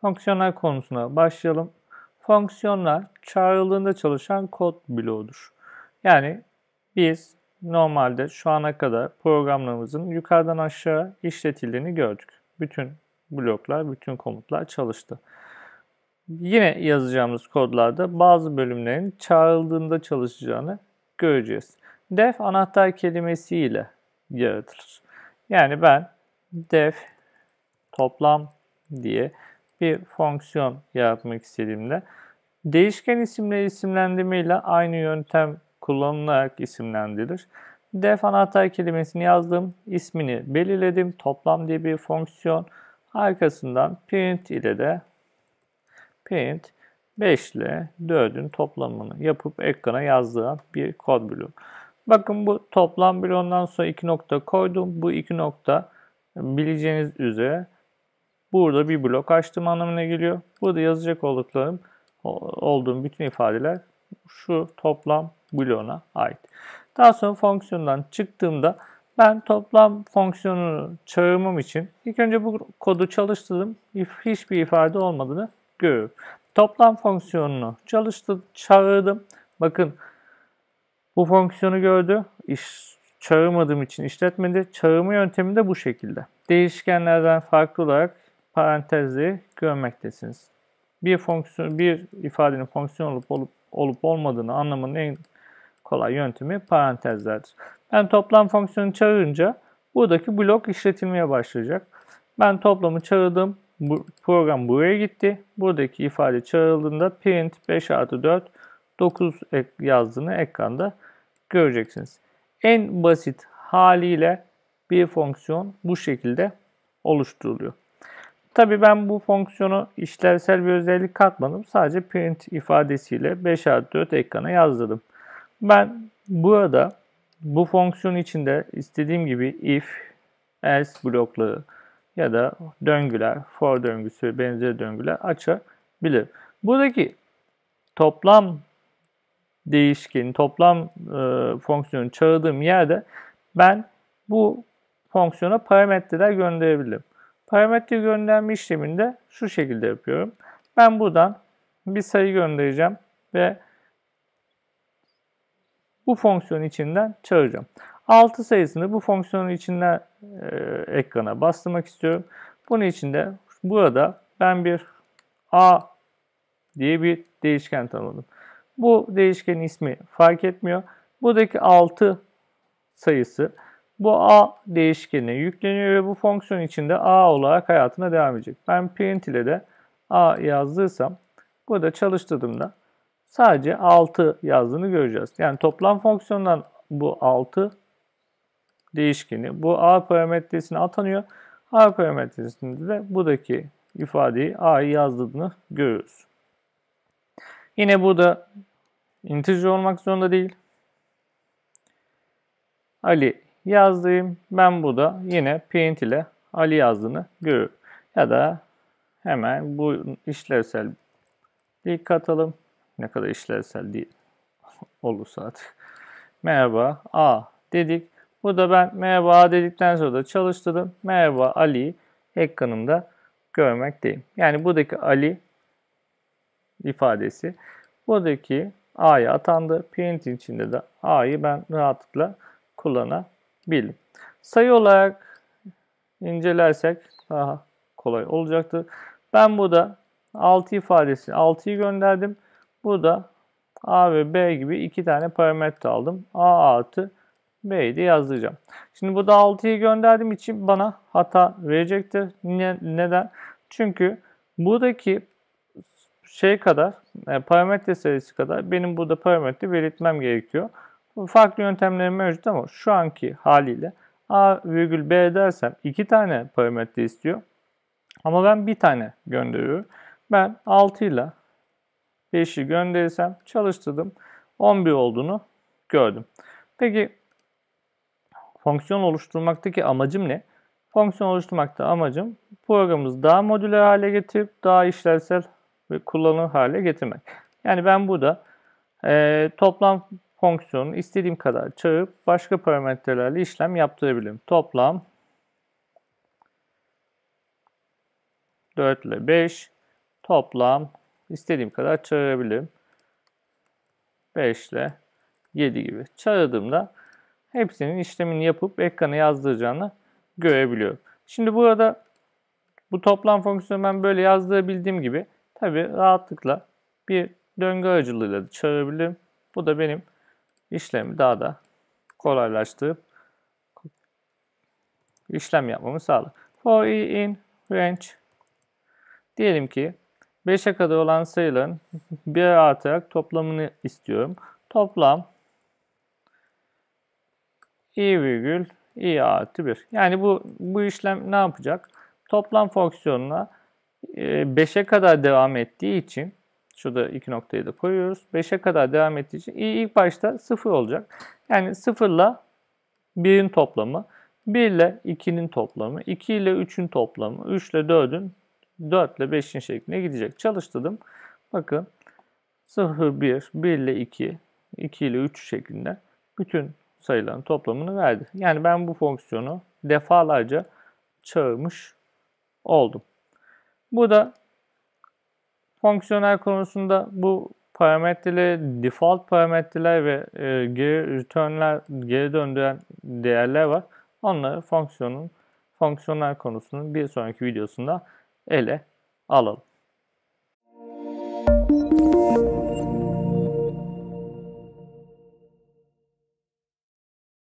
Fonksiyonlar konusuna başlayalım. Fonksiyonlar çağrıldığında çalışan kod bloğudur. Yani biz normalde şu ana kadar programlarımızın yukarıdan aşağı işletildiğini gördük. Bütün bloklar, bütün komutlar çalıştı. Yine yazacağımız kodlarda bazı bölümlerin çağrıldığında çalışacağını göreceğiz. Def anahtar kelimesiyle yaratırız. Yani ben def toplam diye bir fonksiyon yapmak istediğimde değişken isimle isimlendirme ile aynı yöntem kullanılarak isimlendirilir. Def anahtar kelimesini yazdım, ismini belirledim, toplam diye bir fonksiyon. Arkasından print ile de print 5 ile 4'ün toplamını yapıp ekrana yazdığı bir kod bloğu. Bakın bu toplam bir ondan sonra iki nokta koydum. Bu iki nokta bileceğiniz üzere burada bir blok açtım anlamına geliyor. Burada yazacak olduklarım olduğum bütün ifadeler şu toplam bloğuna ait. Daha sonra fonksiyondan çıktığımda ben toplam fonksiyonunu çağırmam için ilk önce bu kodu çalıştırdım. Hiçbir ifade olmadığını görüyorum. Toplam fonksiyonunu çalıştırdım, çağırdım. Bakın bu fonksiyonu gördü. İş, çağırmadığım için işletmedi. Çağırma yöntemi de bu şekilde. Değişkenlerden farklı olarak parantezli görmektesiniz. Bir fonksiyon, bir ifadenin fonksiyon olup olup, olup olmadığını anlamanın en kolay yöntemi parantezlerdir. Ben toplam fonksiyonu çağırınca buradaki blok işletilmeye başlayacak. Ben toplamı çağırdım. Bu program buraya gitti. Buradaki ifade çağrıldığında print 5 artı 4 9 yazdığını ekranda göreceksiniz. En basit haliyle bir fonksiyon bu şekilde oluşturuluyor. Tabii ben bu fonksiyonu işlevsel bir özellik katmadım. Sadece print ifadesiyle 5 artı 4 ekrana yazdırdım. Ben burada bu fonksiyon içinde istediğim gibi if, else blokları ya da döngüler, for döngüsü ve benzeri döngüler açabilir. Buradaki toplam değişken toplam e, fonksiyonu çağırdığım yerde ben bu fonksiyona parametreler gönderebilirim. Parametre gönderme işleminde şu şekilde yapıyorum. Ben buradan bir sayı göndereceğim ve bu fonksiyon içinden çağıracağım. 6 sayısını bu fonksiyonun içinden e, ekrana bastırmak istiyorum. Bunun için de burada ben bir a diye bir değişken tanıdım. Bu değişkenin ismi fark etmiyor. Buradaki 6 sayısı bu a değişkenine yükleniyor ve bu fonksiyon içinde a olarak hayatına devam edecek. Ben print ile de a yazdıysam burada çalıştırdığımda sadece 6 yazdığını göreceğiz. Yani toplam fonksiyondan bu 6 değişkeni bu a parametresine atanıyor. a parametresinde de buradaki ifadeyi a'yı yazdığını görüyoruz. Yine burada integer olmak zorunda değil. Ali yazdığım ben bu da yine print ile Ali yazdığını görür. Ya da hemen bu işlevsel dikkat katalım. Ne kadar işlevsel değil olursa artık. Merhaba A dedik. Bu da ben merhaba A dedikten sonra da çalıştırdım. Merhaba Ali'yi ekranımda görmekteyim. Yani buradaki Ali ifadesi buradaki A'ya atandı. Print içinde de A'yı ben rahatlıkla kullanabildim. Sayı olarak incelersek daha kolay olacaktı. Ben burada 6 ifadesi 6'yı gönderdim. Burada A ve B gibi iki tane parametre aldım. A artı B'yi de yazdıracağım. Şimdi bu da 6'yı gönderdiğim için bana hata verecektir. Ne, neden? Çünkü buradaki şey kadar, e, parametre sayısı kadar benim burada parametre belirtmem gerekiyor. Farklı yöntemlerim mevcut ama şu anki haliyle A virgül B dersem iki tane parametre istiyor. Ama ben bir tane gönderiyorum. Ben 6 ile 5'i gönderirsem çalıştırdım. 11 olduğunu gördüm. Peki fonksiyon oluşturmaktaki amacım ne? Fonksiyon oluşturmakta amacım programımızı daha modüler hale getirip daha işlevsel ve kullanılır hale getirmek. Yani ben burada e, toplam fonksiyonu istediğim kadar çağırıp başka parametrelerle işlem yaptırabilirim. Toplam 4 ile 5 toplam istediğim kadar çağırabilirim. 5 ile 7 gibi çağırdığımda hepsinin işlemini yapıp ekrana yazdıracağını görebiliyorum. Şimdi burada bu toplam fonksiyonu ben böyle yazdırabildiğim gibi Tabii rahatlıkla bir döngü aracılığıyla çağırabilirim. Bu da benim işlemi daha da kolaylaştırıp işlem yapmamı sağlar. For i e in range diyelim ki 5'e kadar olan sayıların 1'e artarak toplamını istiyorum. Toplam i virgül i artı 1. Yani bu, bu işlem ne yapacak? Toplam fonksiyonuna 5'e ee, kadar devam ettiği için şurada iki noktayı da koyuyoruz. 5'e kadar devam ettiği için ilk başta 0 olacak. Yani 0 ile 1'in toplamı, 1 ile 2'nin toplamı, 2 ile 3'ün toplamı, 3 ile 4'ün, 4 ile 5'in şeklinde gidecek. Çalıştırdım. Bakın 0, 1, 1 ile 2, 2 ile 3 şeklinde bütün sayıların toplamını verdi. Yani ben bu fonksiyonu defalarca çağırmış oldum. Bu da fonksiyonel konusunda bu parametreleri default parametreler ve e, geri return'ler geri döndüren değerler var. Onları fonksiyonun fonksiyonel konusunun bir sonraki videosunda ele alalım.